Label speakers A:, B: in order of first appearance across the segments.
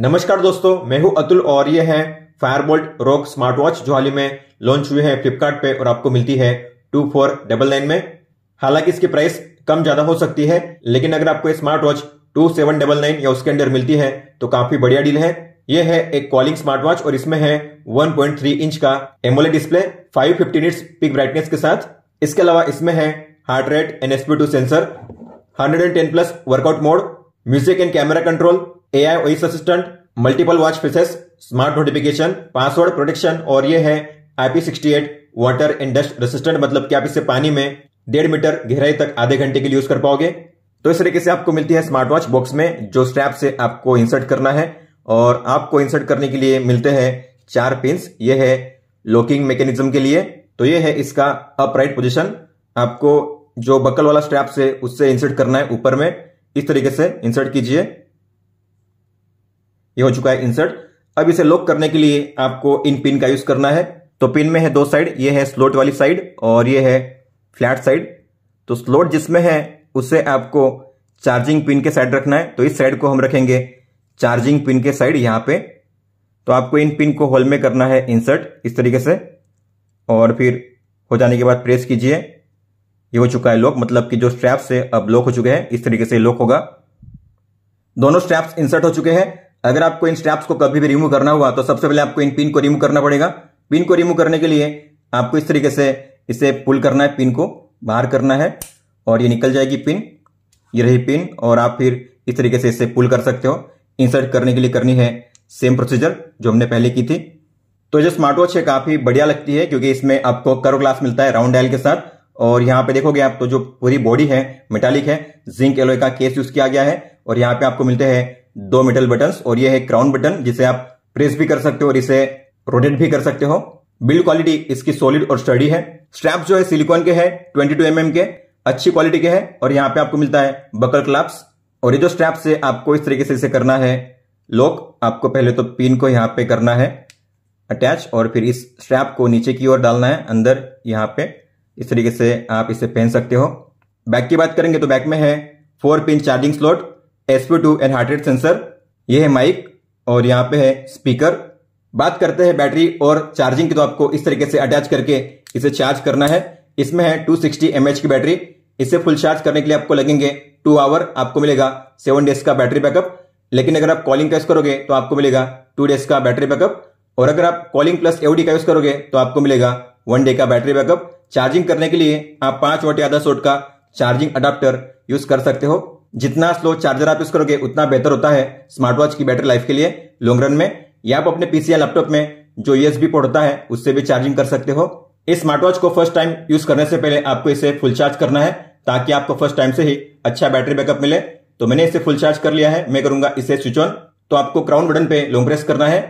A: नमस्कार दोस्तों मैं हूं अतुल और ये है फायरबोल्ट रॉक स्मार्ट वॉच जो हाल ही में लॉन्च हुए हैं फ्लिपकार्ट पे और आपको मिलती है टू फोर डबल नाइन में हालांकि इसकी प्राइस कम ज्यादा हो सकती है लेकिन अगर आपको smart watch two seven double nine या उसके अंदर मिलती है तो काफी बढ़िया डील है यह है एक कॉलिंग स्मार्ट वॉच और इसमें है 1.3 इंच का AMOLED display 550 fifty peak brightness के साथ इसके अलावा इसमें है heart rate SpO two sensor 110 plus workout mode music and camera control AI voice assistant multiple watch faces smart notification password protection और ये है IP sixty eight water and dust resistant मतलब कि आप इसे पानी में डेढ़ मीटर गहराई तक आधे घंटे के लिए यूज कर पाओगे तो इस तरीके से आपको मिलती है स्मार्ट वॉच बॉक्स में जो स्ट्रैप से आपको इंसर्ट करना है और आपको इंसर्ट करने के लिए मिलते हैं चार पिंस ये है लॉकिंग मैकेनिज्म के लिए तो ये है इसका अपराइट पोजिशन आपको जो बकल वाला स्ट्रैप से उससे इंसर्ट करना है ऊपर में इस तरीके से इंसर्ट कीजिए ये हो चुका है इंसर्ट अब इसे लॉक करने के लिए आपको इन पिन का यूज करना है तो पिन में है दो साइड ये है स्लोट वाली साइड और ये है फ्लैट साइड तो स्लोट जिसमें है उसे आपको चार्जिंग पिन के साइड रखना है तो इस साइड को हम रखेंगे चार्जिंग पिन के साइड यहां पे तो आपको इन पिन को होल में करना है इंसर्ट इस तरीके से और फिर हो जाने के बाद प्रेस कीजिए ये हो चुका है लॉक मतलब कि जो स्ट्रैप्स है अब लॉक हो चुके हैं इस तरीके से लॉक होगा दोनों स्ट्रैप्स इंसर्ट हो चुके हैं अगर आपको इन स्टैप्स को कभी भी रिमूव करना हुआ तो सबसे पहले आपको इन पिन को रिमूव करना पड़ेगा पिन को रिमूव करने के लिए आपको इस तरीके से इसे पुल करना है पिन को बाहर करना है और ये निकल जाएगी पिन ये रही पिन और आप फिर इस तरीके से इसे पुल कर सकते हो इंसर्ट करने के लिए करनी है सेम प्रोसीजर जो हमने पहले की थी तो जो स्मार्ट वॉच है काफी बढ़िया लगती है क्योंकि इसमें आपको करो ग्लास मिलता है राउंड डायल के साथ और यहाँ पे देखोगे आप तो जो पूरी बॉडी है मेटालिक है जिंक एलोए का केस यूज किया गया है और यहाँ पे आपको मिलते हैं दो मेटल बटन और ये है क्राउन बटन जिसे आप प्रेस भी कर सकते हो और इसे रोटेट भी कर सकते हो बिल्ड क्वालिटी इसकी सॉलिड और स्टडी है स्ट्रैप जो है सिलिकॉन के है 22 टू mm के अच्छी क्वालिटी के है और यहाँ पे आपको मिलता है बकल क्लाप्स और ये जो स्ट्रैप से आपको इस तरीके से इसे करना है लोक आपको पहले तो पिन को यहाँ पे करना है अटैच और फिर इस स्ट्रैप को नीचे की ओर डालना है अंदर यहाँ पे इस तरीके से आप इसे पहन सकते हो बैक की बात करेंगे तो बैक में है four pin charging slot two and heart rate sensor यह है माइक और यहाँ पे है स्पीकर बात करते हैं बैटरी और चार्जिंग की तो आपको इस तरीके से अटैच करके इसे चार्ज करना है इसमें है 260 सिक्सटी की बैटरी इसे फुल चार्ज करने के लिए आपको लगेंगे टू आवर आपको मिलेगा सेवन डेज का बैटरी बैकअप लेकिन अगर आप कॉलिंग का यूज करोगे तो आपको मिलेगा टू डेज का बैटरी बैकअप और अगर आप कॉलिंग प्लस एवडी का यूज करोगे तो आपको मिलेगा वन डे का बैटरी बैकअप चार्जिंग करने के लिए आप पांच वोट या दस वोट का चार्जिंग अडाप्टर यूज कर सकते हो जितना स्लो चार्जर आप यूज करोगे उतना बेहतर होता है स्मार्ट वॉच की बैटरी लाइफ के लिए लॉन्ग रन में या आप अपने पीसी या लैपटॉप में जो यूएसबी पोर्ट होता है उससे भी चार्जिंग कर सकते हो इस स्मार्ट वॉच को फर्स्ट टाइम यूज करने से पहले आपको इसे फुल चार्ज करना है ताकि आपको फर्स्ट टाइम से ही अच्छा बैटरी बैकअप मिले तो मैंने इसे फुल चार्ज कर लिया है मैं करूंगा इसे स्विच ऑन तो आपको क्राउन बटन पे लॉन्ग प्रेस करना है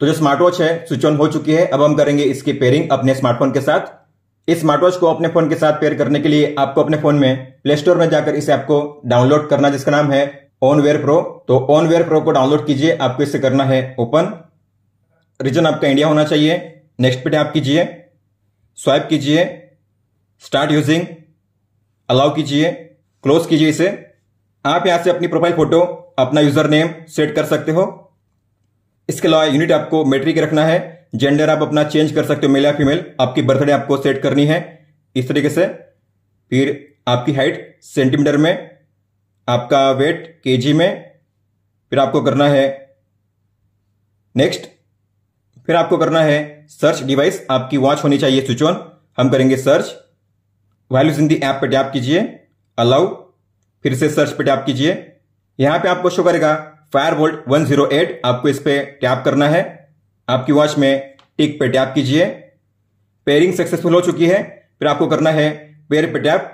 A: तो जो स्मार्ट वॉच है स्विच ऑन हो चुकी है अब हम करेंगे इसकी पेयरिंग अपने स्मार्टफोन के साथ इस स्मार्ट वॉच को अपने फोन के साथ पेयर करने के लिए आपको अपने फोन में प्ले स्टोर में जाकर इसे आपको डाउनलोड करना जिसका नाम है ऑनवेयर प्रो तो ऑनवेयर प्रो को डाउनलोड कीजिए आपको इसे करना है ओपन रीजन आपका इंडिया होना चाहिए नेक्स्ट पे टैप कीजिए स्वाइप कीजिए स्टार्ट यूजिंग अलाउ कीजिए क्लोज कीजिए इसे आप यहां से अपनी प्रोफाइल फोटो अपना यूजर नेम सेट कर सकते हो इसके अलावा यूनिट आपको मेट्रिक रखना है जेंडर आप अपना चेंज कर सकते हो मेल या फीमेल आपकी बर्थडे आपको सेट करनी है इस तरीके से फिर आपकी हाइट सेंटीमीटर में आपका वेट केजी में फिर आपको करना है नेक्स्ट फिर आपको करना है सर्च डिवाइस आपकी वॉच होनी चाहिए स्विच ऑन हम करेंगे search values in the app पर टैप कीजिए अलाउ फिर से सर्च पर टैप कीजिए यहां पे आपको शो करेगा Fire-Boltt one zero eight आपको इस पर टैप करना है आपकी वॉच में टिक पे टैप कीजिए पेयरिंग सक्सेसफुल हो चुकी है फिर आपको करना है पेयर पे टैप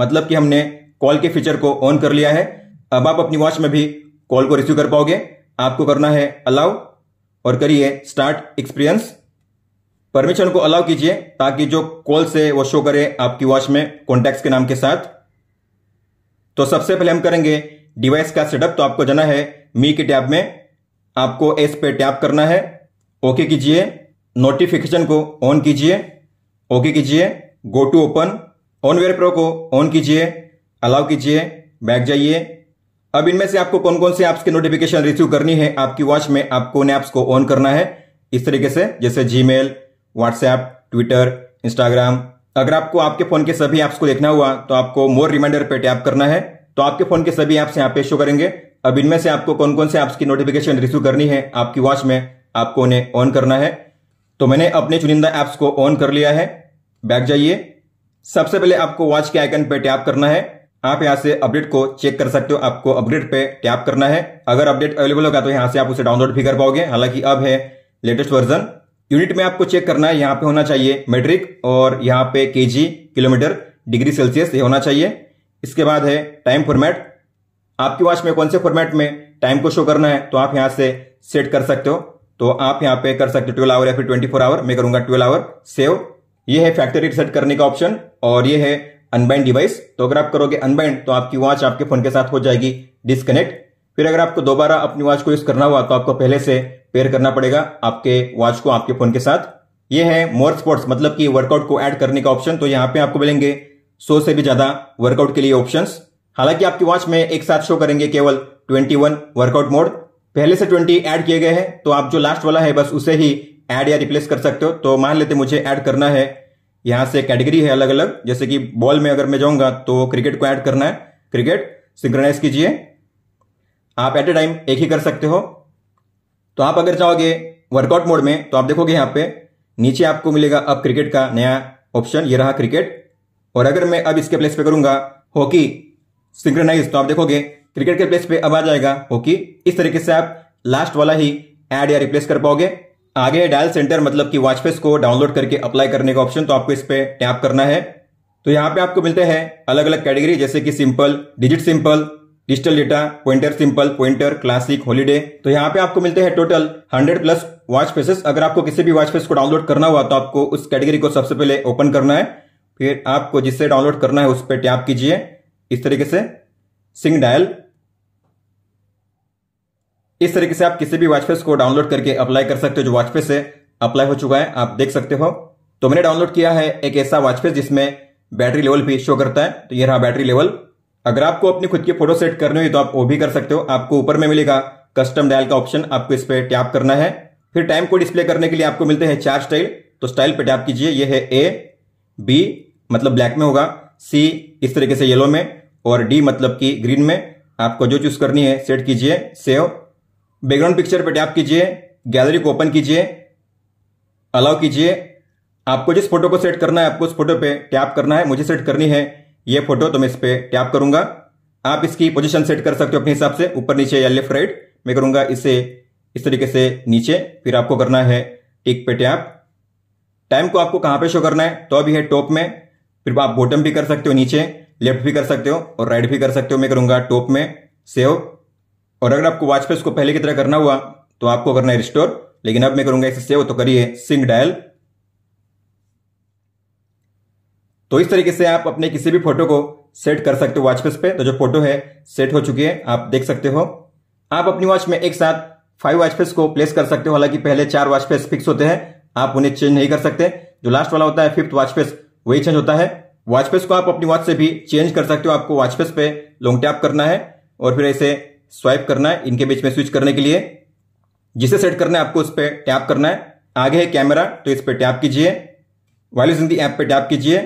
A: मतलब कि हमने कॉल के फीचर को ऑन कर लिया है अब आप अपनी वॉच में भी कॉल को रिसीव कर पाओगे आपको करना है अलाउ और करिए स्टार्ट एक्सपीरियंस परमिशन को अलाउ कीजिए ताकि जो कॉल से वो शो करे आपकी वॉच में कॉन्टैक्ट के नाम के साथ तो सबसे पहले हम करेंगे डिवाइस का सेटअप तो आपको जाना है मी के टैब में आपको एस पे टैप करना है ओके कीजिए नोटिफिकेशन को ऑन कीजिए ओके कीजिए go to open wear pro को ऑन कीजिए अलाउ कीजिए बैक जाइए अब इनमें से आपको कौन कौन से ऐप्स की नोटिफिकेशन रिसीव करनी है आपकी वॉच में आपको उन ऐप्स को ऑन करना है इस तरीके से जैसे Gmail WhatsApp Twitter Instagram अगर आपको आपके फोन के सभी ऐप्स को देखना हुआ तो आपको मोर रिमाइंडर पे टैप करना है तो आपके फोन के सभी ऐप्स यहाँ पे शो करेंगे अब इनमें से आपको कौन कौन से ऐप्स की नोटिफिकेशन रिसीव करनी है आपकी वॉच में आपको उन्हें ऑन करना है तो मैंने अपने चुनिंदा ऐप्स को ऑन कर लिया है बैक जाइए सबसे पहले आपको वॉच के आइकन पर टैप करना है आप यहां से अपडेट को चेक कर सकते हो आपको अपडेट पे टैप करना है अगर अपडेट अवेलेबल होगा तो यहां से आप उसे डाउनलोड भी कर पाओगे हालांकि अब है लेटेस्ट वर्जन यूनिट में आपको चेक करना है यहां पे होना चाहिए मेट्रिक और यहां पे केजी किलोमीटर डिग्री सेल्सियस ये होना चाहिए इसके बाद है टाइम फॉर्मेट आपकी वॉच में कौन से फॉर्मेट में टाइम को शो करना है तो आप यहां से सेट कर सकते हो तो आप यहाँ पे कर सकते हो ट्वेल्व आवर या फिर ट्वेंटी फोर आवर मैं करूंगा ट्वेल्व आवर सेव ये है फैक्ट्री रिसेट करने का ऑप्शन और ये है अनबाइंड डिवाइस तो अगर आप करोगे अनबाइंड तो आपकी वॉच आपके फोन के साथ हो जाएगी डिस्कनेक्ट फिर अगर आपको दोबारा अपनी वॉच को यूज करना हुआ तो आपको पहले से पेयर करना पड़ेगा आपके वॉच को आपके फोन के साथ ये है मोर स्पोर्ट्स मतलब कि वर्कआउट को ऐड करने का ऑप्शन तो यहाँ पे आपको मिलेंगे सौ से भी ज्यादा वर्कआउट के लिए ऑप्शंस हालांकि आपकी वॉच में एक साथ शो करेंगे केवल 21 वर्कआउट मोड पहले से ट्वेंटी ऐड किए गए हैं तो आप जो लास्ट वाला है बस उसे ही ऐड या रिप्लेस कर सकते हो तो मान लेते मुझे ऐड करना है यहाँ से कैटेगरी है अलग अलग जैसे कि बॉल में अगर मैं जाऊंगा तो क्रिकेट को ऐड करना है क्रिकेट सिंक्रोनाइज कीजिए आप एट ए टाइम एक ही कर सकते हो तो आप अगर चाहोगे वर्कआउट मोड में तो आप देखोगे यहाँ पे नीचे आपको मिलेगा अब क्रिकेट का नया ऑप्शन ये रहा क्रिकेट और अगर मैं अब इसके प्लेस पे करूंगा हॉकी सिंक्रोनाइज तो आप देखोगे क्रिकेट के प्लेस पे अब आ जाएगा हॉकी इस तरीके से आप लास्ट वाला ही एड या रिप्लेस कर पाओगे आगे डायल सेंटर मतलब कि वॉचफेस को डाउनलोड करके अप्लाई करने का ऑप्शन तो आपको इस पर टैप करना है तो यहाँ पे आपको मिलते हैं अलग अलग कैटेगरी जैसे कि simple digit simple digital data pointer simple pointer classic holiday तो यहाँ पे आपको मिलते हैं टोटल 100 प्लस वॉच फेसेस अगर आपको किसी भी वॉच फेस को डाउनलोड करना हुआ तो आपको उस कैटेगरी को सबसे पहले ओपन करना है फिर आपको जिससे डाउनलोड करना है उस पर टैप कीजिए इस तरीके से सिंग डायल इस तरीके से आप किसी भी वाचफेस को डाउनलोड करके अप्लाई कर सकते हो जो वाचफेस से अप्लाई हो चुका है आप देख सकते हो तो मैंने डाउनलोड किया है एक ऐसा वाचफेस जिसमें बैटरी लेवल भी शो करता है तो ये रहा बैटरी लेवल अगर आपको अपनी खुद की फोटो सेट करनी हुई तो आप वो भी कर सकते हो आपको ऊपर में मिलेगा कस्टम डायल का ऑप्शन आपको इस पर टैप करना है फिर टाइम को डिस्प्ले करने के लिए आपको मिलते हैं चार स्टाइल तो स्टाइल पे टैप कीजिए यह है ए बी मतलब ब्लैक में होगा सी इस तरीके से येलो में और डी मतलब की ग्रीन में आपको जो चूज करनी है सेट कीजिए सेव बैकग्राउंड पिक्चर पर टैप कीजिए गैलरी को ओपन कीजिए अलाउ कीजिए आपको जिस फोटो को सेट करना है आपको उस फोटो पे टैप करना है मुझे सेट करनी है ये फोटो तो मैं इस पर टैप करूंगा आप इसकी पोजीशन सेट कर सकते हो अपने हिसाब से ऊपर नीचे या लेफ्ट राइट मैं करूंगा इसे इस तरीके से नीचे फिर आपको करना है टिक पे टैप टाइम को आपको कहां पे शो करना है तो अभी है टॉप में फिर आप बॉटम भी कर सकते हो नीचे लेफ्ट भी कर सकते हो और राइट भी कर सकते हो मैं करूंगा टॉप में सेव और अगर आपको वाच फेस को पहले की तरह करना हुआ तो आपको करना है रिस्टोर लेकिन अब मैं करूंगा इसे सेव तो करिए सिंग डायल तो इस तरीके से आप अपने किसी भी फोटो को सेट कर सकते हो वॉच फेस पे तो जो फोटो है सेट हो चुकी है आप देख सकते हो आप अपनी वॉच में एक साथ फाइव वॉच फेस को प्लेस कर सकते हो हालांकि पहले चार वॉच फेस फिक्स होते हैं आप उन्हें चेंज नहीं कर सकते जो लास्ट वाला होता है फिफ्थ वॉच फेस वही चेंज होता है वॉच फेस को आप अपनी वॉच से भी चेंज कर सकते हो आपको वॉच फेस पे लॉन्ग टैप करना है और फिर ऐसे स्वाइप करना है इनके बीच में स्विच करने के लिए जिसे सेट करना है आपको उस पर टैप करना है आगे है कैमरा तो इस पर टैप कीजिए वायलिस हिंदी ऐप पर टैप कीजिए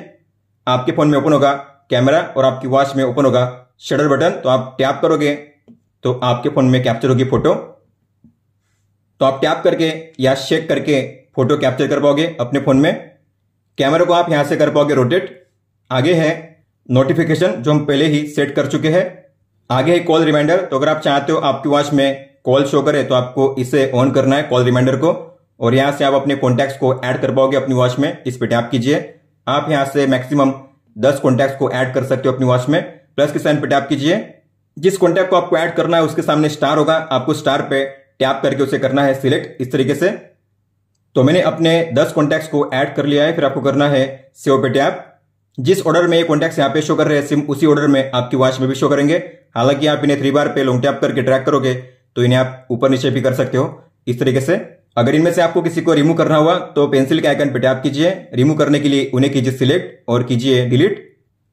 A: आपके फ़ोन में ओपन होगा कैमरा और आपकी वॉच में ओपन होगा शटर बटन तो आप टैप करोगे तो आपके फ़ोन में कैप्चर होगी फ़ोटो तो आप टैप करके या शेक करके फ़ोटो कैप्चर कर पाओगे अपने फ़ोन में कैमरा को आप यहां से कर पाओगे रोटेट आगे है नोटिफिकेशन जो हम पहले ही सेट कर चुके हैं आगे है कॉल रिमाइंडर तो अगर आप चाहते हो आपके वॉच में कॉल शो करे तो आपको इसे ऑन करना है कॉल रिमाइंडर को और यहां से आप अपने कॉन्टेक्ट को ऐड कर पाओगे अपनी वॉच में इस पर टैप कीजिए आप यहां से मैक्सिमम दस कॉन्टेक्ट को ऐड कर सकते हो अपनी वॉच में प्लस के साइन पर टैप कीजिए जिस कॉन्टेक्ट को आपको ऐड करना है उसके सामने स्टार होगा आपको स्टार पे टैप करके उसे करना है सिलेक्ट इस तरीके से तो मैंने अपने 10 कॉन्टेक्ट को ऐड कर लिया है फिर आपको करना है सेव पे टैप जिस ऑर्डर में ये कॉन्टैक्ट्स यहाँ पे शो कर रहे हैं सिम उसी ऑर्डर में आपकी वॉच में भी शो करेंगे हालांकि आप इन्हें थ्री बार पे लॉन्ग टैप करके ट्रैक करोगे तो इन्हें आप ऊपर नीचे भी कर सकते हो इस तरीके से अगर इनमें से आपको किसी को रिमूव करना हुआ तो पेंसिल के आइकन पे टैप कीजिए रिमूव करने के लिए उन्हें कीजिए सिलेक्ट और कीजिए डिलीट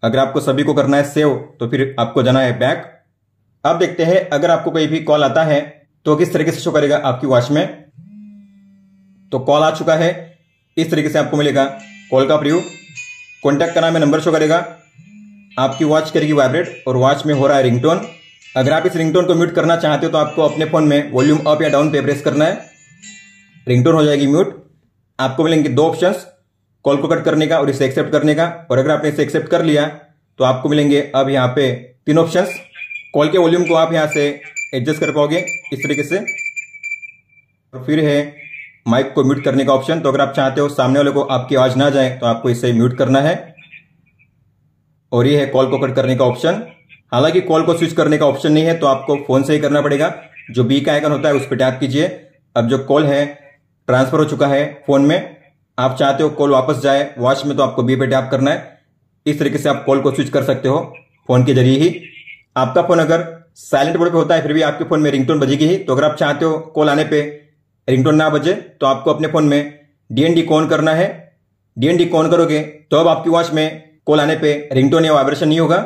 A: अगर आपको सभी को करना है सेव तो फिर आपको जाना है बैक अब देखते हैं अगर आपको कोई भी कॉल आता है तो किस तरीके से शो करेगा आपकी वॉच में तो कॉल आ चुका है इस तरीके से आपको मिलेगा कॉल का प्रयोग कॉन्टैक्ट करना में है नंबर शो करेगा आपकी वॉच करेगी वाइब्रेट और वॉच में हो रहा है रिंगटोन अगर आप इस रिंगटोन को म्यूट करना चाहते हो तो आपको अपने फ़ोन में वॉल्यूम अप या डाउन पे प्रेस करना है रिंगटोन हो जाएगी म्यूट आपको मिलेंगे दो ऑप्शंस कॉल को कट करने का और इसे एक्सेप्ट करने का और अगर आपने इसे एक्सेप्ट कर लिया तो आपको मिलेंगे अब यहाँ पे तीन ऑप्शन कॉल के वॉल्यूम को आप यहाँ से एडजस्ट कर पाओगे इस तरीके से और फिर है माइक को म्यूट करने का ऑप्शन तो अगर आप चाहते हो सामने वाले को आपकी आवाज ना जाए तो आपको इसे म्यूट करना है और ये है कॉल को कट करने का ऑप्शन हालांकि कॉल को स्विच करने का ऑप्शन नहीं है तो आपको फोन से ही करना पड़ेगा जो बी का आइकन होता है उस पर टैप कीजिए अब जो कॉल है ट्रांसफर हो चुका है फोन में आप चाहते हो कॉल वापस जाए वॉच में तो आपको बी पे टैप करना है इस तरीके से आप कॉल को स्विच कर सकते हो फोन के जरिए ही आपका फोन अगर साइलेंट मोड पे होता है फिर भी आपके फोन में रिंगटोन बजेगी ही तो अगर आप चाहते हो कॉल आने पे रिंगटोन ना बजे तो आपको अपने फ़ोन में डीएनडी कौन करना है डीएनडी कौन करोगे तो अब आपकी वॉच में कॉल आने पे रिंगटोन या वाइब्रेशन नहीं होगा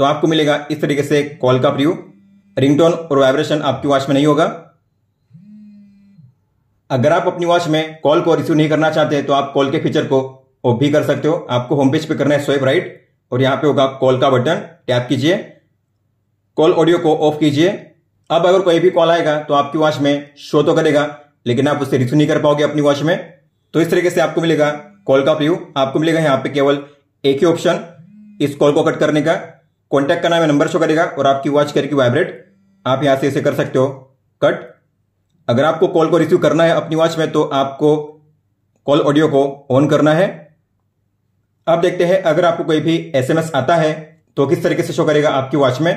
A: तो आपको मिलेगा इस तरीके से कॉल का प्रयोग रिंगटोन और वाइब्रेशन आपकी वॉच में नहीं होगा अगर आप अपनी वॉच में कॉल को रिसीव नहीं करना चाहते तो आप कॉल के फीचर को ऑफ भी कर सकते हो आपको होम पेज पे करना है स्वेप राइट और यहाँ पे होगा कॉल का बटन टैप कीजिए कॉल ऑडियो को ऑफ कीजिए अब अगर कोई भी कॉल आएगा तो आपकी वॉच में शो तो करेगा लेकिन आप उसे रिस्यू नहीं कर पाओगे अपनी वॉच में तो इस तरीके से आपको मिलेगा कॉल का व्यू आपको मिलेगा यहाँ पे केवल एक ही ऑप्शन इस कॉल को कट करने का कॉन्टैक्ट का नाम नंबर शो करेगा और आपकी वॉच करेगी वाइब्रेट आप यहाँ से इसे कर सकते हो कट अगर आपको कॉल को रिसीव करना है अपनी वॉच में तो आपको कॉल ऑडियो को ऑन करना है अब देखते हैं अगर आपको कोई भी एसएमएस आता है तो किस तरीके से शो करेगा आपकी वॉच में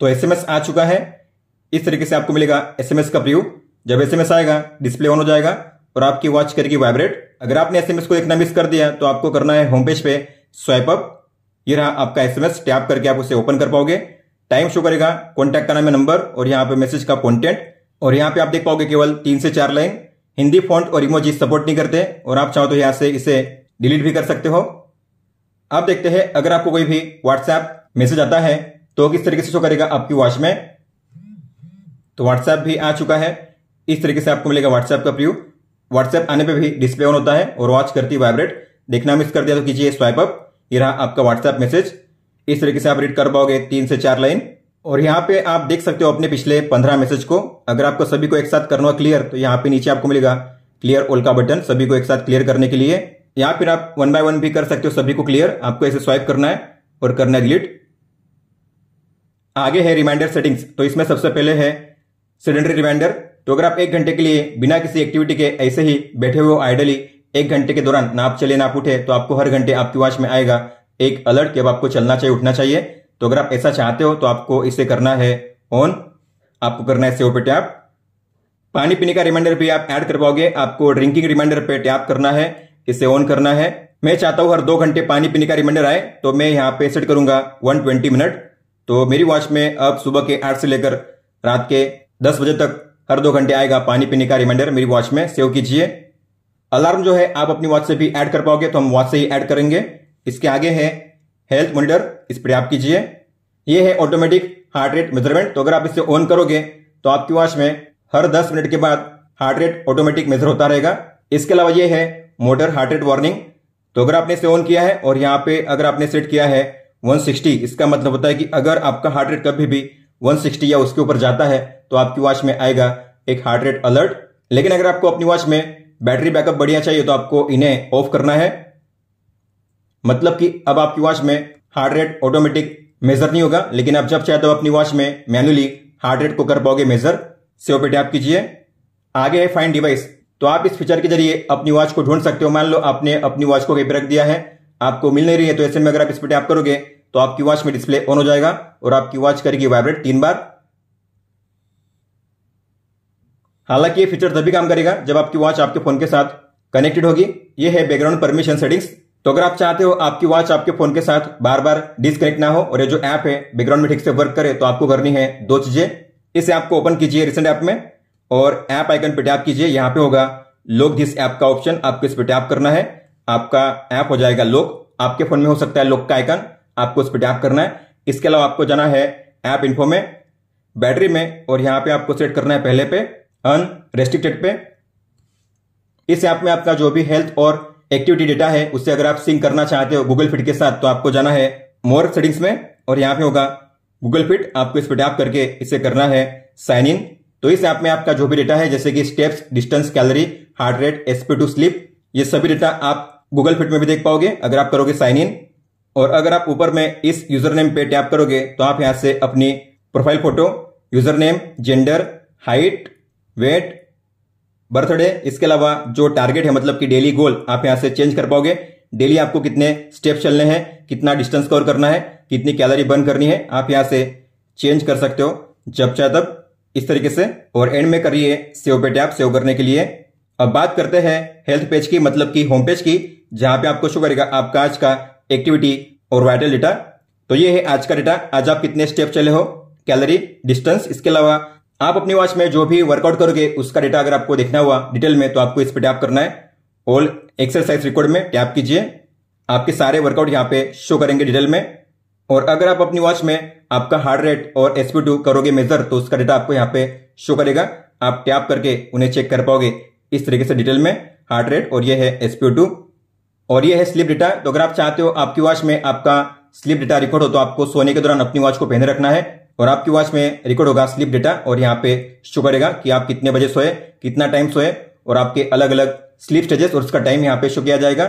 A: तो एसएमएस आ चुका है इस तरीके से आपको मिलेगा एसएमएस का प्रयोग जब एसएमएस आएगा डिस्प्ले ऑन हो जाएगा और आपकी वॉच करेगी वाइब्रेट अगर आपने एसएमएस को देखना मिस कर दिया तो आपको करना है होमपेज पे स्वाइप अप ये रहा आपका एसएमएस टैप करके आप उसे ओपन कर पाओगे टाइम शो करेगा कॉन्टैक्ट का नाम है नंबर और यहाँ पे मैसेज का कॉन्टेंट और यहाँ पे आप देख पाओगे केवल तीन से चार लाइन हिंदी फॉन्ट और इमोजी सपोर्ट नहीं करते और आप चाहो तो यहाँ से इसे डिलीट भी कर सकते हो आप देखते हैं अगर आपको कोई भी व्हाट्सएप मैसेज आता है तो किस तरीके से शो करेगा आपकी वॉच में तो व्हाट्सएप भी आ चुका है इस तरीके से आपको मिलेगा व्हाट्सएप का प्रयोग व्हाट्सएप आने पे भी डिस्प्ले ऑन होता है और वॉच करती वाइब्रेट देखना मिस कर दिया तो कीजिए स्वाइप अप ये रहा आपका व्हाट्सएप मैसेज इस तरीके से आप रीड कर पाओगे तीन से चार लाइन और यहाँ पे आप देख सकते हो अपने पिछले पंद्रह मैसेज को अगर आपको सभी को एक साथ करना क्लियर तो यहाँ पे नीचे आपको मिलेगा क्लियर ऑल का बटन सभी को एक साथ क्लियर करने के लिए या फिर आप वन बाय वन भी कर सकते हो सभी को क्लियर आपको ऐसे स्वाइप करना है और करना है डिलीट आगे है रिमाइंडर सेटिंग्स तो इसमें सबसे पहले है सेडेंटरी रिमाइंडर तो अगर आप एक घंटे के लिए बिना किसी एक्टिविटी के ऐसे ही बैठे हुए आइडली एक घंटे के दौरान ना आप चले ना आप उठे तो आपको हर घंटे आपकी वॉच में आएगा एक अलर्ट कि अब आपको चलना चाहिए उठना चाहिए तो अगर आप ऐसा चाहते हो तो आपको इसे करना है ऑन आपको करना है सेव पे टैप पानी पीने का रिमाइंडर भी आप ऐड कर पाओगे आपको ड्रिंकिंग रिमाइंडर पे टैप करना है इसे ऑन करना है मैं चाहता हूं हर दो घंटे पानी पीने का रिमाइंडर आए तो मैं यहां पे सेट करूंगा 120 मिनट तो मेरी वॉच में अब सुबह के आठ से लेकर रात के दस बजे तक हर दो घंटे आएगा पानी पीने का रिमाइंडर मेरी वॉच में सेव कीजिए अलार्म जो है आप अपनी वॉच से भी ऐड कर पाओगे तो हम वॉच से ही ऐड करेंगे इसके आगे है हेल्थ मॉनिटर इस पर आप कीजिए यह है ऑटोमेटिक हार्ट रेट मेजरमेंट तो अगर आप इसे ऑन करोगे तो आपकी वॉच में हर दस मिनट के बाद हार्ट रेट ऑटोमेटिक मेजर होता रहेगा इसके अलावा यह है मोटर हार्ट रेट वार्निंग तो अगर आपने इसे ऑन किया है और यहाँ पे अगर आपने सेट किया है 160 इसका मतलब होता है कि अगर आपका हार्ट रेट कभी भी 160 या उसके ऊपर जाता है तो आपकी वॉच में आएगा एक हार्ट रेट अलर्ट लेकिन अगर आपको अपनी वॉच में बैटरी बैकअप बढ़िया चाहिए तो आपको इन्हें ऑफ करना है मतलब कि अब आपकी वॉच में हार्ट रेट ऑटोमेटिक मेजर नहीं होगा लेकिन आप जब चाहे तो अपनी वॉच में मैनुअली हार्ट रेट को कर पाओगे मेजर सेव पे टैप कीजिए आगे है फाइन डिवाइस तो आप इस फीचर के जरिए अपनी वॉच को ढूंढ सकते हो मान लो आपने अपनी वॉच को कहीं पर रख दिया है आपको मिल नहीं रही है तो ऐसे में अगर आप इस पर टैप करोगे तो आपकी वॉच में डिस्प्ले ऑन हो जाएगा और आपकी वॉच करेगी वाइब्रेट तीन बार हालांकि ये फीचर तभी काम करेगा जब आपकी वॉच आपके फोन के साथ कनेक्टेड होगी ये है बैकग्राउंड परमिशन सेटिंग्स तो अगर आप चाहते हो आपकी वॉच आपके फोन के साथ बार बार डिसकनेक्ट ना हो और ये जो ऐप है बैकग्राउंड में ठीक से वर्क करे तो आपको करनी है दो चीजें इस ऐप को ओपन कीजिए रिसेंट ऐप में और ऐप आइकन पे टैप कीजिए यहां पे होगा लोक दिस ऐप का ऑप्शन आपको इस पर टैप करना है आपका ऐप हो जाएगा लोक आपके फोन में हो सकता है लोक का आइकन आपको उस पर टैप करना है इसके अलावा आपको जाना है ऐप इन्फो में बैटरी में और यहां पे आपको सेट करना है पहले पे रेस्ट्रिक्टेड पे इस ऐप में आपका जो भी हेल्थ और एक्टिविटी डेटा है उससे अगर आप सिंक करना चाहते हो गूगल फिट के साथ तो आपको जाना है मोर सेटिंग्स में और यहां पे होगा गूगल फिट आपको इस पर टैप करके इसे करना है साइन इन तो इस ऐप में आपका जो भी डेटा है जैसे कि steps distance calorie heart rate SP two sleep ये सभी डेटा आप गूगल फिट में भी देख पाओगे अगर आप करोगे साइन इन और अगर आप ऊपर में इस यूजर नेम पे टैप करोगे तो आप यहां से अपनी profile photo user name gender height weight birthday इसके अलावा जो टारगेट है मतलब कि डेली गोल आप यहां से चेंज कर पाओगे डेली आपको कितने स्टेप चलने हैं कितना डिस्टेंस कवर करना है कितनी कैलोरी बर्न करनी है आप यहां से चेंज कर सकते हो जब चाहे तब इस तरीके से और एंड में करिए सेव पे टैप सेव करने के लिए अब बात करते हैं हेल्थ पेज की मतलब कि होम पेज की जहां पे आपको शो करेगा आपका आज का एक्टिविटी और वायरल डेटा तो ये है आज का डेटा आज आप कितने स्टेप चले हो कैलरी डिस्टेंस इसके अलावा आप अपनी वॉच में जो भी वर्कआउट करोगे उसका डेटा अगर आपको देखना हुआ डिटेल में तो आपको इस पर टैप करना है ऑल एक्सरसाइज रिकॉर्ड में टैप कीजिए आपके सारे वर्कआउट यहाँ पे शो करेंगे डिटेल में और अगर आप अपनी वॉच में आपका हार्ट रेट और एसपी टू करोगे मेजर तो उसका डेटा आपको यहाँ पे शो करेगा आप टैप करके उन्हें चेक कर पाओगे इस तरीके से डिटेल में हार्ट रेट और ये है एसपी टू और ये है स्लिप डेटा तो अगर आप चाहते हो आपकी वॉच में आपका स्लिप डेटा रिकॉर्ड हो तो आपको सोने के दौरान अपनी वॉच को पहने रखना है और आपकी वॉच में रिकॉर्ड होगा स्लिप डेटा और यहाँ पे शो करेगा कि आप कितने बजे सोए कितना टाइम सोए और आपके अलग अलग स्लिप स्टेजेस और उसका टाइम यहाँ पे शो किया जाएगा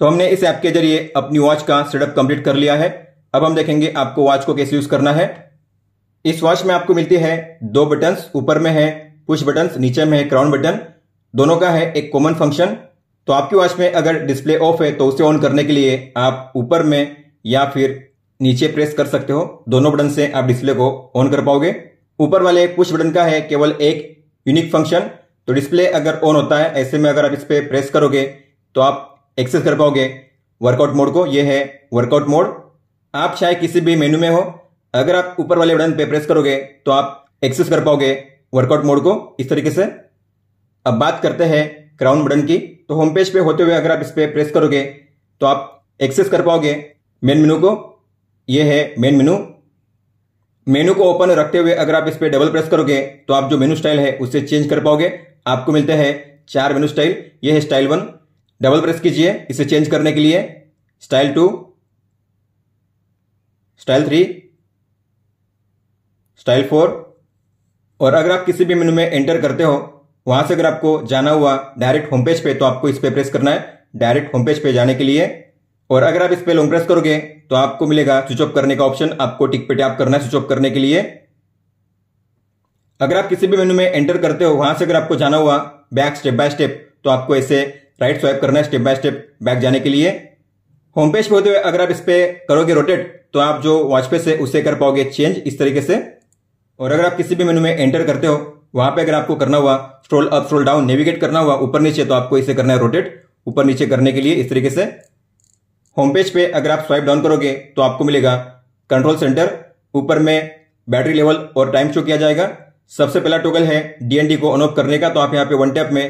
A: तो हमने इस ऐप के जरिए अपनी वॉच का सेटअप कंप्लीट कर लिया है अब हम देखेंगे आपको वॉच को कैसे यूज करना है इस वॉच में आपको मिलती है दो बटन ऊपर में है पुश बटन नीचे में है क्राउन बटन दोनों का है एक कॉमन फंक्शन तो आपके वॉच में अगर डिस्प्ले ऑफ है तो उसे ऑन करने के लिए आप ऊपर में या फिर नीचे प्रेस कर सकते हो दोनों बटन से आप डिस्प्ले को ऑन कर पाओगे ऊपर वाले पुश बटन का है केवल एक यूनिक फंक्शन तो डिस्प्ले अगर ऑन होता है ऐसे में अगर आप इस पर प्रेस करोगे तो आप एक्सेस कर पाओगे वर्कआउट मोड को ये है वर्कआउट मोड आप चाहे किसी भी मेन्यू में हो अगर आप ऊपर वाले बटन पे प्रेस करोगे तो आप एक्सेस कर पाओगे वर्कआउट मोड को इस तरीके से अब बात करते हैं क्राउन बटन की तो होम पेज पे होते हुए अगर आप इस पर प्रेस करोगे तो आप एक्सेस कर पाओगे मेन मेनू को ये है मेन मेनू मेनू को ओपन रखते हुए अगर आप इस पर डबल प्रेस करोगे तो आप जो मेनू स्टाइल है उससे चेंज कर पाओगे आपको मिलते हैं चार मेनू स्टाइल ये है स्टाइल वन डबल प्रेस कीजिए इसे चेंज करने के लिए style two style three style four और अगर आप किसी भी मेनू में एंटर करते हो वहां से अगर आपको जाना हुआ डायरेक्ट होम पेज पे तो आपको इस पर प्रेस करना है डायरेक्ट होम पेज पे जाने के लिए और अगर आप इस पर लॉन्ग प्रेस करोगे तो आपको मिलेगा स्विच ऑफ करने का ऑप्शन आपको टिक पे टैप करना है स्विच ऑफ करने के लिए अगर आप किसी भी मेनू में एंटर करते हो वहां से अगर आपको जाना हुआ बैक स्टेप बाय स्टेप तो आपको ऐसे राइट स्वाइप करना है स्टेप बाय स्टेप बैक जाने के लिए होम पेज पे होते हुए अगर आप इस पर करोगे रोटेट तो आप जो वॉचपे से है उसे कर पाओगे चेंज इस तरीके से और अगर आप किसी भी मेनू में एंटर करते हो वहां पे अगर आपको करना हुआ scroll up scroll down navigate करना हुआ ऊपर नीचे तो आपको इसे करना है रोटेट ऊपर नीचे करने के लिए इस तरीके से होम पेज पे अगर आप स्वाइप डाउन करोगे तो आपको मिलेगा कंट्रोल सेंटर ऊपर में बैटरी लेवल और टाइम शो किया जाएगा सबसे पहला टोकल है डीएनडी को ऑन ऑफ करने का तो आप यहाँ पे वन टैप में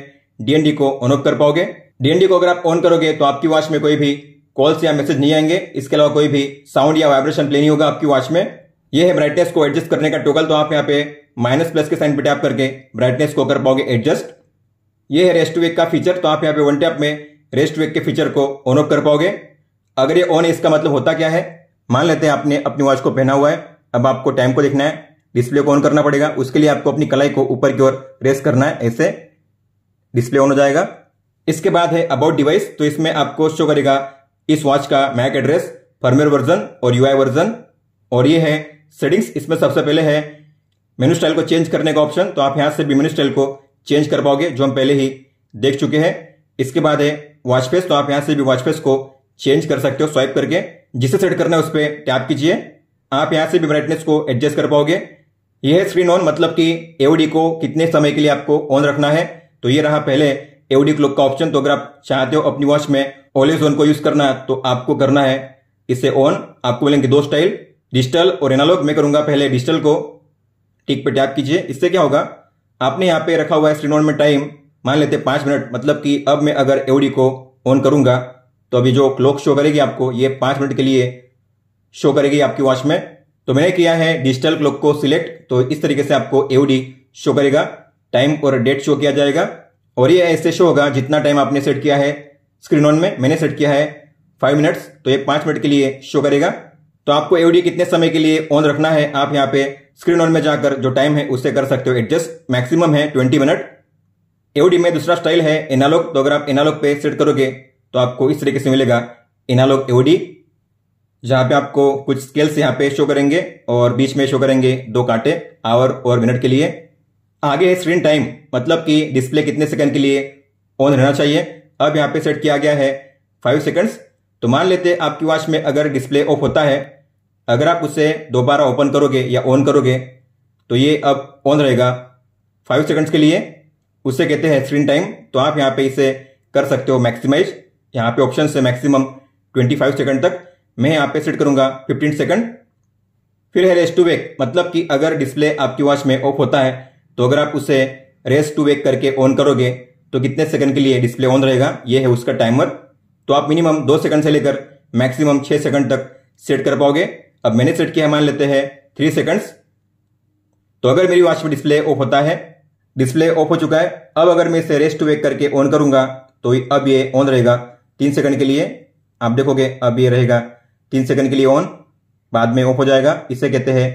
A: डीएनडी को ऑन ऑफ कर पाओगे डीएनडी को अगर आप ऑन करोगे तो आपकी वॉच में कोई भी कॉल्स या मैसेज नहीं आएंगे इसके अलावा कोई भी साउंड या वाइब्रेशन प्ले नहीं होगा आपकी वॉच में यह है ब्राइटनेस को एडजस्ट करने का टोकल तो आप यहाँ पे माइनस प्लस के साइन पे टैप करके ब्राइटनेस को कर पाओगे एडजस्ट ये है रेस्ट वेक का फीचर तो आप यहाँ पे वन टैप में रेस्ट वेक के फीचर को ऑन ऑफ कर पाओगे अगर ये ऑन है इसका मतलब होता क्या है मान लेते हैं आपने अपनी वॉच को पहना हुआ है अब आपको टाइम को देखना है डिस्प्ले को ऑन करना पड़ेगा उसके लिए आपको अपनी कलाई को ऊपर की ओर रेस करना है ऐसे डिस्प्ले ऑन हो जाएगा इसके बाद है अबाउट डिवाइस तो इसमें आपको शो करेगा इस वॉच का मैक एड्रेस फर्मेर वर्जन और यूआई वर्जन और ये है सेटिंग्स इसमें सबसे पहले है मेनू स्टाइल को चेंज करने का ऑप्शन तो आप यहां से भी मेनू स्टाइल को चेंज कर पाओगे जो हम पहले ही देख चुके हैं इसके बाद है वॉच तो आप यहां से भी वॉच को चेंज कर सकते हो स्वाइप करके जिसे सेट करना है उस पर टैप कीजिए आप यहां से भी ब्राइटनेस को एडजस्ट कर पाओगे यह है स्क्रीन ऑन मतलब कि एओडी को कितने समय के लिए आपको ऑन रखना है तो ये रहा पहले एओडी क्लॉक का ऑप्शन तो अगर आप चाहते हो अपनी वॉच में ऑलवेज ऑन को यूज करना तो आपको करना है इसे ऑन आपको मिलेंगे दो स्टाइल डिजिटल और एनालॉग मैं करूंगा पहले डिजिटल को टिक पे टैप कीजिए इससे क्या होगा आपने यहाँ पे रखा हुआ है स्क्रीन ऑन में टाइम मान लेते हैं पांच मिनट मतलब कि अब मैं अगर एवडी को ऑन करूंगा तो अभी जो क्लॉक शो करेगी आपको ये पांच मिनट के लिए शो करेगी आपकी वॉच में तो मैंने किया है डिजिटल क्लॉक को सिलेक्ट तो इस तरीके से आपको एवडी शो करेगा टाइम और डेट शो किया जाएगा और ये ऐसे शो होगा जितना टाइम आपने सेट किया है स्क्रीन ऑन में मैंने सेट किया है फाइव मिनट्स तो ये पांच मिनट के लिए शो करेगा तो आपको एओडी कितने समय के लिए ऑन रखना है आप यहां पे स्क्रीन ऑन में जाकर जो टाइम है उससे कर सकते हो एडजस्ट मैक्सिमम है ट्वेंटी मिनट एवडी में दूसरा स्टाइल है एनालॉग तो अगर आप एनालॉग पे सेट करोगे तो आपको इस तरीके से मिलेगा एनालॉग एवडी जहां पे आपको कुछ स्केल्स यहां पे शो करेंगे और बीच में शो करेंगे दो कांटे आवर और मिनट के लिए आगे है स्क्रीन टाइम मतलब कि डिस्प्ले कितने सेकंड के लिए ऑन रहना चाहिए अब यहां पे सेट किया गया है फाइव सेकंड्स तो मान लेते आपकी वॉच में अगर डिस्प्ले ऑफ होता है अगर आप उसे दोबारा ओपन करोगे या ऑन करोगे तो ये अब ऑन रहेगा फाइव सेकंड्स के लिए उसे कहते हैं स्क्रीन टाइम तो आप यहाँ पे इसे कर सकते हो मैक्सिमाइज यहाँ पे ऑप्शन से मैक्सिमम 25 सेकंड तक मैं यहाँ पे सेट करूँगा 15 सेकंड फिर है रेस टू वेक मतलब कि अगर डिस्प्ले आपकी वॉच में ऑफ होता है तो अगर आप उसे रेस टू वेक करके ऑन करोगे तो कितने सेकंड के लिए डिस्प्ले ऑन रहेगा ये है उसका टाइमर तो आप मिनिमम दो सेकंड से लेकर मैक्सिमम छः सेकंड तक सेट कर पाओगे अब मैंने सेट किया मान लेते हैं थ्री सेकंड्स तो अगर मेरी वॉच पर डिस्प्ले ऑफ होता है डिस्प्ले ऑफ हो चुका है अब अगर मैं इसे रेस्ट वेक करके ऑन करूंगा तो अब ये ऑन रहेगा तीन सेकंड के लिए आप देखोगे अब ये रहेगा तीन सेकंड के लिए ऑन बाद में ऑफ हो जाएगा इसे कहते हैं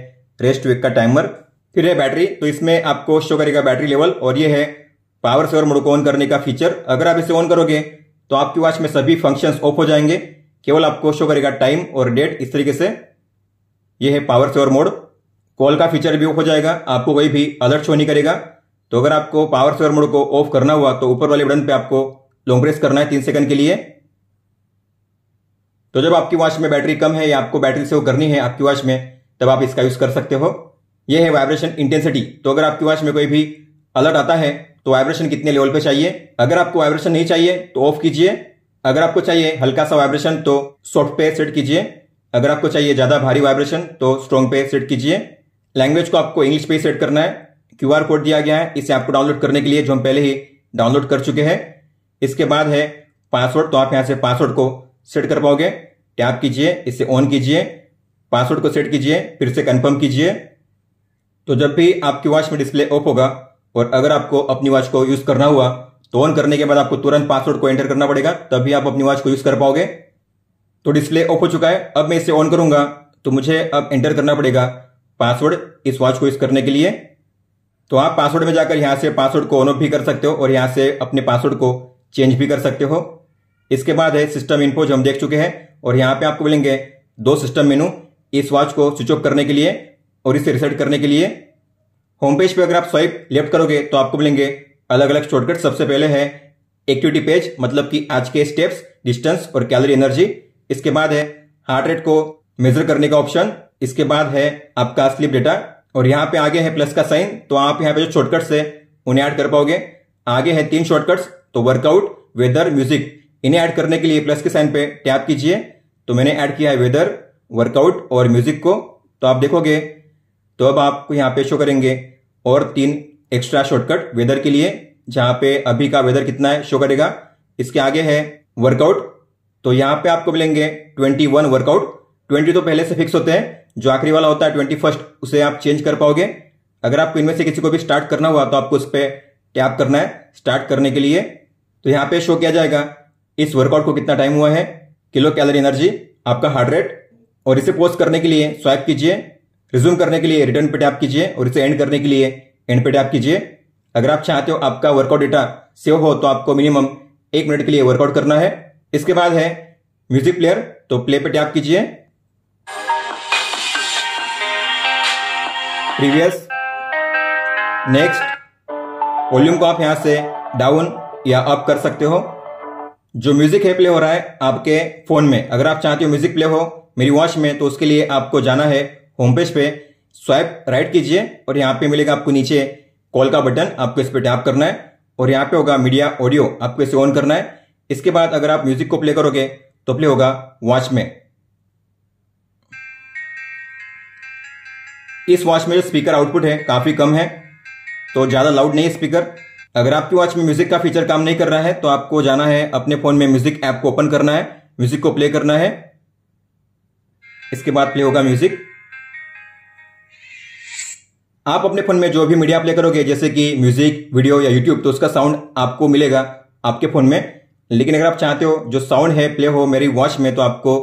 A: रेस्ट वेक का टाइमर फिर है बैटरी तो इसमें आपको शो करेगा बैटरी लेवल और ये है पावर सेवर मोड को ऑन करने का फीचर अगर आप इसे ऑन करोगे तो आपकी वॉच में सभी फंक्शंस ऑफ हो जाएंगे केवल आपको शो करेगा टाइम और डेट इस तरीके से ये है पावर सेवर मोड कॉल का फीचर भी ऑफ हो जाएगा आपको कोई भी अलर्ट शो नहीं करेगा तो अगर आपको पावर सेवर मोड को ऑफ करना हुआ तो ऊपर वाले बटन पे आपको लॉन्ग प्रेस करना है तीन सेकंड के लिए तो जब आपकी वॉच में बैटरी कम है या आपको बैटरी सेव करनी है आपकी वॉच में तब आप इसका यूज कर सकते हो यह है वाइब्रेशन इंटेंसिटी तो अगर आपकी वॉच में कोई भी अलर्ट आता है तो वाइब्रेशन कितने लेवल पे चाहिए अगर आपको वाइब्रेशन नहीं चाहिए तो ऑफ कीजिए अगर आपको चाहिए हल्का सा वाइब्रेशन तो सॉफ्टवेयर सेट कीजिए अगर आपको चाहिए ज़्यादा भारी वाइब्रेशन तो स्ट्रॉन्ग पे सेट कीजिए लैंग्वेज को आपको इंग्लिश पे सेट करना है क्यू आर कोड दिया गया है इसे आपको डाउनलोड करने के लिए जो हम पहले ही डाउनलोड कर चुके हैं इसके बाद है पासवर्ड तो आप यहां से पासवर्ड को सेट कर पाओगे टैप कीजिए इसे ऑन कीजिए पासवर्ड को सेट कीजिए फिर से कन्फर्म कीजिए तो जब भी आपकी वॉच में डिस्प्ले ऑफ होगा और अगर आपको अपनी वॉच को यूज़ करना हुआ तो ऑन करने के बाद आपको तुरंत पासवर्ड को एंटर करना पड़ेगा तभी आप अपनी वॉच को यूज़ कर पाओगे तो डिस्प्ले ऑफ हो चुका है अब मैं इसे ऑन करूंगा तो मुझे अब एंटर करना पड़ेगा पासवर्ड इस वॉच को यूज करने के लिए तो आप पासवर्ड में जाकर यहां से पासवर्ड को ऑन ऑफ भी कर सकते हो और यहां से अपने पासवर्ड को चेंज भी कर सकते हो इसके बाद है सिस्टम इन्फो जो हम देख चुके हैं और यहाँ पे आपको मिलेंगे दो सिस्टम मेनू इस वॉच को स्विच ऑफ करने के लिए और इसे रिसेट करने के लिए होम पेज पे अगर आप स्वाइप लेफ्ट करोगे तो आपको मिलेंगे अलग अलग शॉर्टकट सबसे पहले है एक्टिविटी पेज मतलब कि आज के स्टेप्स डिस्टेंस और कैलोरी एनर्जी इसके बाद है हार्ट रेट को मेजर करने का ऑप्शन इसके बाद है आपका स्लिप डेटा और यहाँ पे आगे है प्लस का साइन तो आप यहाँ पे जो शॉर्टकट्स है उन्हें ऐड कर पाओगे आगे है तीन शॉर्टकट्स तो वर्कआउट वेदर म्यूजिक इन्हें ऐड करने के लिए प्लस के साइन पे टैप कीजिए तो मैंने ऐड किया है वेदर वर्कआउट और म्यूजिक को तो आप देखोगे तो अब आपको यहाँ पे शो करेंगे और तीन एक्स्ट्रा शॉर्टकट वेदर के लिए जहां पे अभी का वेदर कितना है शो करेगा इसके आगे है वर्कआउट तो यहां पे आपको मिलेंगे 21 वर्कआउट 20 तो पहले से फिक्स होते हैं जो आखिरी वाला होता है ट्वेंटी फर्स्ट उसे आप चेंज कर पाओगे अगर आपको इनमें से किसी को भी स्टार्ट करना हुआ तो आपको उस पर टैप करना है स्टार्ट करने के लिए तो यहां पे शो किया जाएगा इस वर्कआउट को कितना टाइम हुआ है किलो कैलोरी एनर्जी आपका हार्ट रेट और इसे पोस्ट करने के लिए स्वाइप कीजिए रिज्यूम करने के लिए रिटर्न पे टैप कीजिए और इसे एंड करने के लिए एंड पे टैप कीजिए अगर आप चाहते हो आपका वर्कआउट डेटा सेव हो तो आपको मिनिमम एक मिनट के लिए वर्कआउट करना है इसके बाद है म्यूजिक प्लेयर तो प्ले पे टैप कीजिए प्रीवियस नेक्स्ट वॉल्यूम को आप यहां से डाउन या अप कर सकते हो जो म्यूजिक है प्ले हो रहा है आपके फोन में अगर आप चाहते हो म्यूजिक प्ले हो मेरी वॉच में तो उसके लिए आपको जाना है होम पेज पे स्वाइप राइट कीजिए और यहां पे मिलेगा आपको नीचे कॉल का बटन आपको इस पर टैप करना है और यहां पे होगा मीडिया ऑडियो आपको इसे ऑन करना है इसके बाद अगर आप म्यूजिक को प्ले करोगे तो प्ले होगा वॉच में इस वॉच में जो स्पीकर आउटपुट है काफी कम है तो ज्यादा लाउड नहीं है स्पीकर अगर आपकी वॉच में म्यूजिक का फीचर काम नहीं कर रहा है तो आपको जाना है अपने फोन में म्यूजिक ऐप को ओपन करना है म्यूजिक को प्ले करना है इसके बाद प्ले होगा म्यूजिक आप अपने फोन में जो भी मीडिया प्ले करोगे जैसे कि म्यूजिक वीडियो या यूट्यूब तो उसका साउंड आपको मिलेगा आपके फोन में लेकिन अगर आप चाहते हो जो साउंड है प्ले हो मेरी वॉच में तो आपको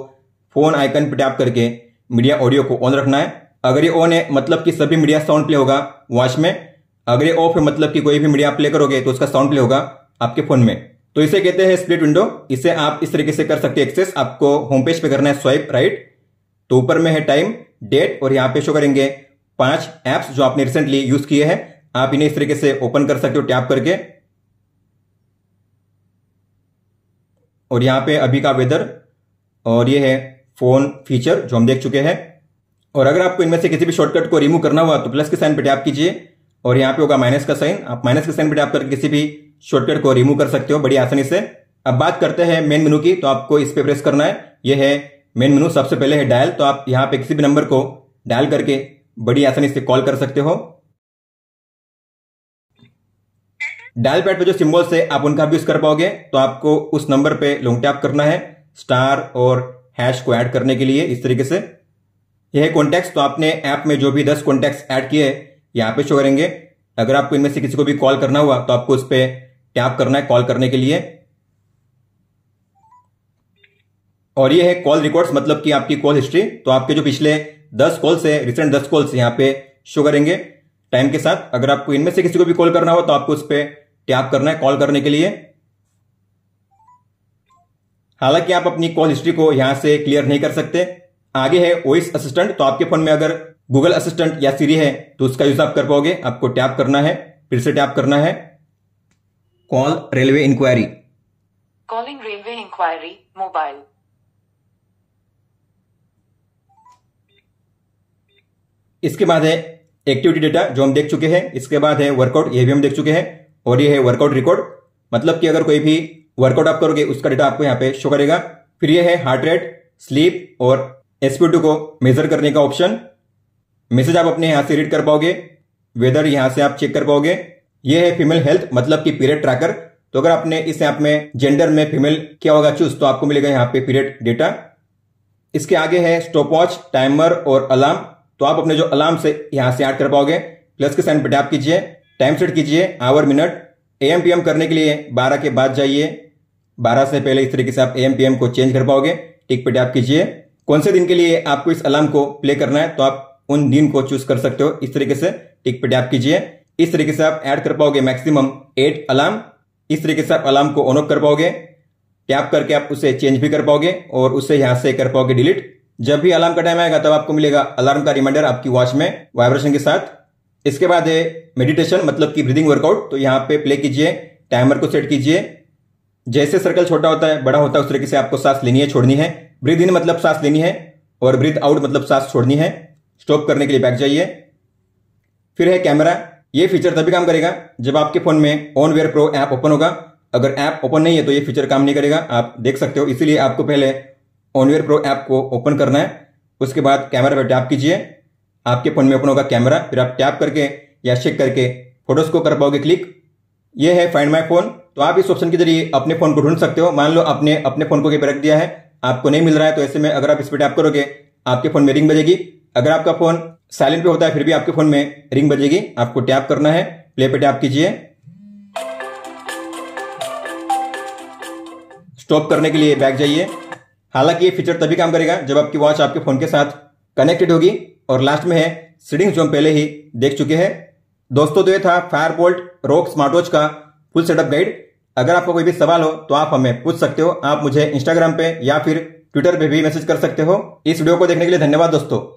A: फोन आइकन पर टैप करके मीडिया ऑडियो को ऑन रखना है अगर ये ऑन है मतलब कि सभी मीडिया साउंड प्ले होगा वॉच में अगर ये ऑफ है मतलब कि कोई भी मीडिया प्ले करोगे तो उसका साउंड प्ले होगा आपके फोन में तो इसे कहते हैं स्प्लिट विंडो इसे आप इस तरीके से कर सकते हैं एक्सेस आपको होम पेज पे करना है स्वाइप राइट तो ऊपर में है टाइम डेट और यहाँ पे शो करेंगे पांच एप्स जो आपने रिसेंटली यूज किए हैं आप इन्हें इस तरीके से ओपन कर सकते हो टैप करके और यहाँ पे अभी का वेदर और ये है फोन फीचर जो हम देख चुके हैं और अगर आपको इनमें से किसी भी शॉर्टकट को रिमूव करना हुआ तो प्लस के साइन पर टैप कीजिए और यहाँ पे होगा माइनस का साइन आप माइनस के साइन पर टैप करके किसी भी शॉर्टकट को रिमूव कर सकते हो बड़ी आसानी से अब बात करते हैं मेन मेनू की तो आपको इस पे प्रेस करना है ये है मेन मेनू सबसे पहले है डायल तो आप यहाँ पे किसी भी नंबर को डायल करके बड़ी आसानी से कॉल कर सकते हो डायल पैड पे जो सिम्बल्स है आप उनका भी यूज कर पाओगे तो आपको उस नंबर पे लॉन्ग टैप करना है स्टार और हैश को ऐड करने के लिए इस तरीके से यह कॉन्टेक्ट तो आपने ऐप में जो भी दस कॉन्टेक्ट ऐड किए यहाँ पे शो करेंगे अगर आपको इनमें से किसी को भी कॉल करना हुआ तो आपको उस पर टैप करना है कॉल करने के लिए और ये है कॉल रिकॉर्ड्स मतलब कि आपकी कॉल हिस्ट्री तो आपके जो पिछले दस कॉल्स है रिसेंट दस कॉल्स यहाँ पे शो करेंगे टाइम के साथ अगर आपको इनमें से किसी को भी कॉल करना हो तो आपको उस पर टैप करना है कॉल करने के लिए हालांकि आप अपनी कॉल हिस्ट्री को यहां से क्लियर नहीं कर सकते आगे है वॉइस असिस्टेंट तो आपके फोन में अगर गूगल असिस्टेंट या सीरी है तो उसका यूज आप कर पाओगे आपको टैप करना है फिर से टैप करना है call railway enquiry calling railway enquiry mobile इसके बाद है एक्टिविटी डेटा जो हम देख चुके हैं इसके बाद है वर्कआउट ये भी हम देख चुके हैं और ये है वर्कआउट रिकॉर्ड मतलब कि अगर कोई भी वर्कआउट आप करोगे उसका डेटा आपको यहाँ पे शो करेगा फिर ये है हार्ट रेट स्लीप और एसपी को मेजर करने का ऑप्शन मैसेज आप अपने यहाँ से रीड कर पाओगे वेदर यहाँ से आप चेक कर पाओगे ये है फीमेल हेल्थ मतलब कि पीरियड ट्रैकर तो अगर आपने इस ऐप में जेंडर में फीमेल क्या होगा चूज तो आपको मिलेगा यहाँ पे पीरियड डेटा इसके आगे है स्टॉप वॉच टाइमर और अलार्म तो आप अपने जो अलार्म से यहाँ से ऐड कर पाओगे प्लस के साइन पे टैप कीजिए टाइम सेट कीजिए hour minute A M P M करने के लिए बारह के बाद जाइए बारह से पहले इस तरीके से आप ए एम पी एम को चेंज कर पाओगे टिक पे टैप कीजिए कौन से दिन के लिए आपको इस अलार्म को प्ले करना है तो आप उन दिन को चूज कर सकते हो इस तरीके से टिक पे टैप कीजिए इस तरीके से आप ऐड कर पाओगे मैक्सिमम एट अलार्म इस तरीके से आप अलार्म को ऑन ऑफ कर पाओगे टैप करके आप उसे चेंज भी कर पाओगे और उसे यहां से कर पाओगे डिलीट जब भी अलार्म का टाइम आएगा तब आपको मिलेगा अलार्म का रिमाइंडर आपकी वॉच में वाइब्रेशन के साथ इसके बाद है मेडिटेशन मतलब कि ब्रीदिंग वर्कआउट तो यहाँ पे प्ले कीजिए टाइमर को सेट कीजिए जैसे सर्कल छोटा होता है बड़ा होता है उस तरीके से आपको सांस लेनी है छोड़नी है ब्रीद इन मतलब सांस लेनी है और ब्रीद आउट मतलब सांस छोड़नी है स्टॉप करने के लिए बैक जाइए फिर है कैमरा ये फीचर तभी काम करेगा जब आपके फोन में OnWear Pro app open होगा अगर ऐप ओपन नहीं है तो ये फीचर काम नहीं करेगा आप देख सकते हो इसीलिए आपको पहले ऑनवेयर प्रो ऐप को ओपन करना है उसके बाद कैमरा पर टैप कीजिए आपके फ़ोन में ओपन होगा कैमरा फिर आप टैप करके या चेक करके फोटोज़ को कर पाओगे क्लिक ये है फाइंड माई फ़ोन तो आप इस ऑप्शन के जरिए अपने फ़ोन को ढूंढ सकते हो मान लो आपने अपने फ़ोन को कहीं पर रख दिया है आपको नहीं मिल रहा है तो ऐसे में अगर आप इस पर टैप करोगे आपके फ़ोन में रिंग बजेगी अगर आपका फ़ोन साइलेंट पे होता है फिर भी आपके फ़ोन में रिंग बजेगी आपको टैप करना है प्ले पे टैप कीजिए स्टॉप करने के लिए बैक जाइए हालांकि ये फीचर तभी काम करेगा जब आपकी वॉच आपके फ़ोन के साथ कनेक्टेड होगी और लास्ट में है सीडिंग जो हम पहले ही देख चुके हैं दोस्तों तो ये था Fire Boltt Rock smartwatch का फुल सेटअप गाइड अगर आपको कोई भी सवाल हो तो आप हमें पूछ सकते हो आप मुझे इंस्टाग्राम पे या फिर ट्विटर पे भी मैसेज कर सकते हो इस वीडियो को देखने के लिए धन्यवाद दोस्तों